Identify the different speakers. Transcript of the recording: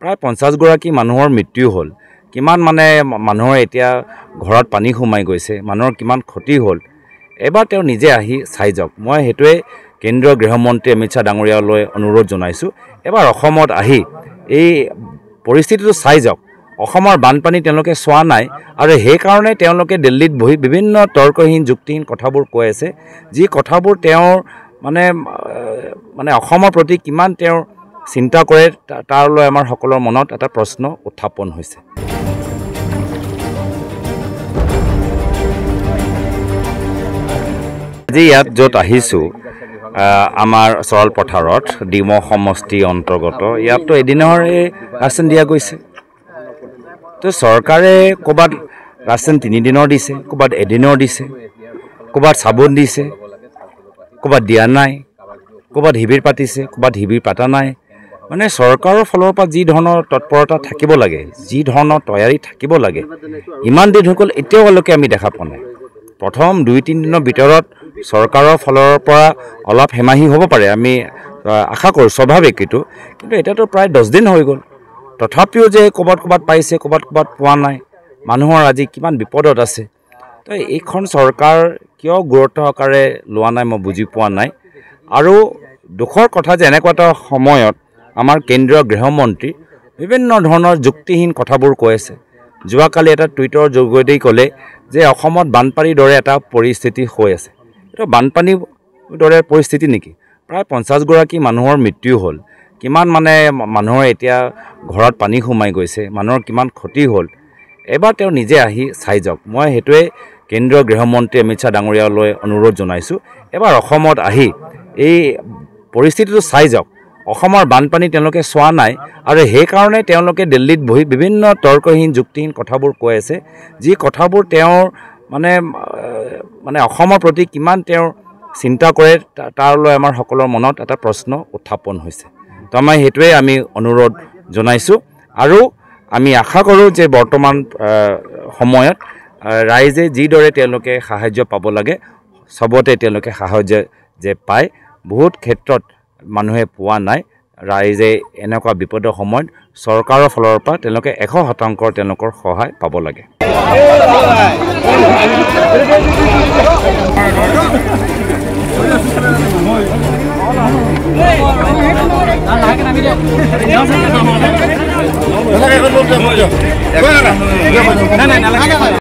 Speaker 1: প্ৰায় পঞ্চাছগৰাকী মানুহৰ মৃত্যু হ'ল কিমান মানে মানুহৰ এতিয়া ঘৰত পানী সোমাই গৈছে মানুহৰ কিমান ক্ষতি হ'ল এবাৰ তেওঁ নিজে আহি চাই যাওক মই সেইটোৱে কেন্দ্ৰীয় গৃহমন্ত্ৰী অমিত শ্বাহ ডাঙৰীয়ালৈ অনুৰোধ জনাইছোঁ এবাৰ অসমত আহি এই পৰিস্থিতিটো চাই যাওক অসমৰ বানপানী তেওঁলোকে চোৱা নাই আৰু সেইকাৰণে তেওঁলোকে দিল্লীত বহি বিভিন্ন তৰ্কহীন যুক্তিহীন কথাবোৰ কৈ আছে যি কথাবোৰ তেওঁৰ মানে মানে অসমৰ প্ৰতি কিমান তেওঁ চিন্তা কৰে তাৰলৈ আমাৰ সকলোৰে মনত এটা প্ৰশ্ন উত্থাপন হৈছে আজি ইয়াত য'ত আহিছোঁ আমাৰ চৰল পথাৰত ডিম সমষ্টি অন্তৰ্গত ইয়াততো এদিনৰে ৰাচন দিয়া গৈছে তো চৰকাৰে ক'ৰবাত ৰাচন তিনিদিনৰ দিছে ক'ৰবাত এদিনৰ দিছে ক'ৰবাত চাবোন দিছে ক'ৰবাত দিয়া নাই ক'ৰবাত শিবিৰ পাতিছে ক'ৰবাত শিবিৰ পাতা নাই মানে চৰকাৰৰ ফালৰ পৰা যি ধৰণৰ তৎপৰতা থাকিব লাগে যি ধৰণৰ তৈয়াৰী থাকিব লাগে ইমান দিন হৈ গ'ল এতিয়ালৈকে আমি দেখা পোৱা নাই প্ৰথম দুই তিনিদিনৰ ভিতৰত চৰকাৰৰ ফালৰ পৰা অলপ হেমাহি হ'ব পাৰে আমি আশা কৰোঁ স্বাভাৱিক এইটো কিন্তু এতিয়াতো প্ৰায় দহদিন হৈ গ'ল তথাপিও যে ক'ৰবাত ক'ৰবাত পাইছে ক'ৰবাত ক'ৰবাত পোৱা নাই মানুহৰ আজি কিমান বিপদত আছে তো এইখন চৰকাৰ কিয় গুৰুত্ব সহকাৰে লোৱা নাই মই বুজি পোৱা নাই আৰু দুখৰ কথা যে এনেকুৱা এটা সময়ত আমাৰ কেন্দ্ৰীয় গৃহমন্ত্ৰী বিভিন্ন ধৰণৰ যুক্তিহীন কথাবোৰ কৈ আছে যোৱাকালি এটা টুইটৰ যোগেদি ক'লে যে অসমত বানপানীৰ দৰে এটা পৰিস্থিতি হৈ আছে এইটো বানপানীৰ দৰে পৰিস্থিতি নেকি প্ৰায় পঞ্চাছগৰাকী মানুহৰ মৃত্যু হ'ল কিমান মানে মানুহৰ এতিয়া ঘৰত পানী সোমাই গৈছে মানুহৰ কিমান ক্ষতি হ'ল এবাৰ তেওঁ নিজে আহি চাই যাওক মই সেইটোৱে কেন্দ্ৰীয় গৃহমন্ত্ৰী অমিত শ্বাহ ডাঙৰীয়ালৈ অনুৰোধ জনাইছোঁ এবাৰ অসমত আহি এই পৰিস্থিতিটো চাই যাওক অসমৰ বানপানী তেওঁলোকে চোৱা নাই আৰু সেইকাৰণে তেওঁলোকে দিল্লীত বহি বিভিন্ন তৰ্কহীন যুক্তিহীন কথাবোৰ কৈ আছে যি কথাবোৰ তেওঁৰ মানে মানে অসমৰ প্ৰতি কিমান তেওঁৰ চিন্তা কৰে তাৰলৈ আমাৰ সকলোৰে মনত এটা প্ৰশ্ন উত্থাপন হৈছে তো আমাৰ সেইটোৱে আমি অনুৰোধ জনাইছোঁ আৰু আমি আশা কৰোঁ যে বৰ্তমান সময়ত ৰাইজে যিদৰে তেওঁলোকে সাহাৰ্য পাব লাগে চবতে তেওঁলোকে সাহাৰ্য যে পায় বহুত ক্ষেত্ৰত মানুহে পোৱা নাই ৰাইজে এনেকুৱা বিপদৰ সময়ত চৰকাৰৰ ফালৰ পৰা তেওঁলোকে এশ শতাংশ তেওঁলোকৰ সহায় পাব লাগে